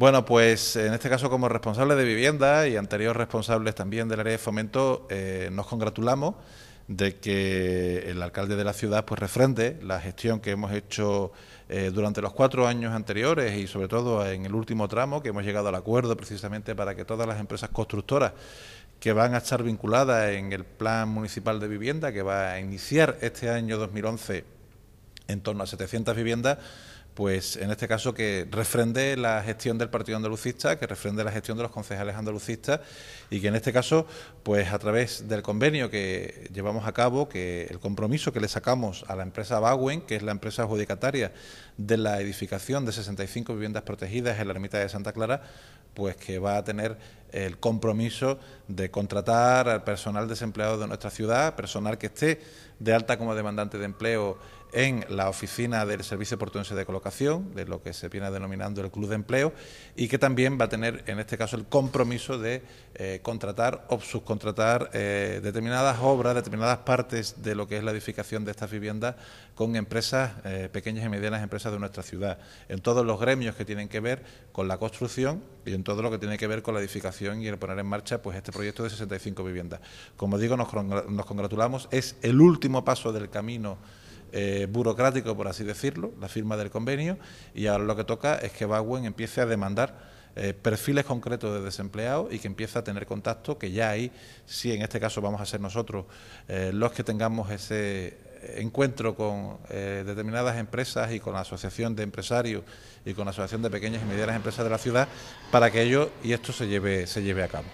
Bueno, pues eh, en este caso como responsable de vivienda y anteriores responsables también del área de fomento, eh, nos congratulamos de que el alcalde de la ciudad pues refrende la gestión que hemos hecho eh, durante los cuatro años anteriores y sobre todo en el último tramo que hemos llegado al acuerdo precisamente para que todas las empresas constructoras que van a estar vinculadas en el plan municipal de vivienda que va a iniciar este año 2011 en torno a 700 viviendas pues en este caso que refrende la gestión del Partido Andalucista, que refrende la gestión de los concejales andalucistas y que en este caso, pues a través del convenio que llevamos a cabo, que el compromiso que le sacamos a la empresa Bawen, que es la empresa adjudicataria de la edificación de 65 viviendas protegidas en la ermita de Santa Clara, pues que va a tener el compromiso de contratar al personal desempleado de nuestra ciudad, personal que esté de alta como demandante de empleo en la oficina del Servicio Portuense de Colocación, de lo que se viene denominando el Club de Empleo, y que también va a tener, en este caso, el compromiso de eh, contratar o subcontratar eh, determinadas obras, determinadas partes de lo que es la edificación de estas viviendas con empresas, eh, pequeñas y medianas empresas de nuestra ciudad, en todos los gremios que tienen que ver con la construcción y en todo lo que tiene que ver con la edificación y el poner en marcha pues este proyecto de 65 viviendas. Como digo, nos, congratulamos, es el último paso del camino eh, burocrático, por así decirlo, la firma del convenio, y ahora lo que toca es que Baguen empiece a demandar eh, perfiles concretos de desempleados y que empiece a tener contacto, que ya hay, si en este caso vamos a ser nosotros eh, los que tengamos ese encuentro con eh, determinadas empresas y con la Asociación de Empresarios y con la Asociación de Pequeñas y Medianas Empresas de la Ciudad para que ello y esto se lleve, se lleve a cabo.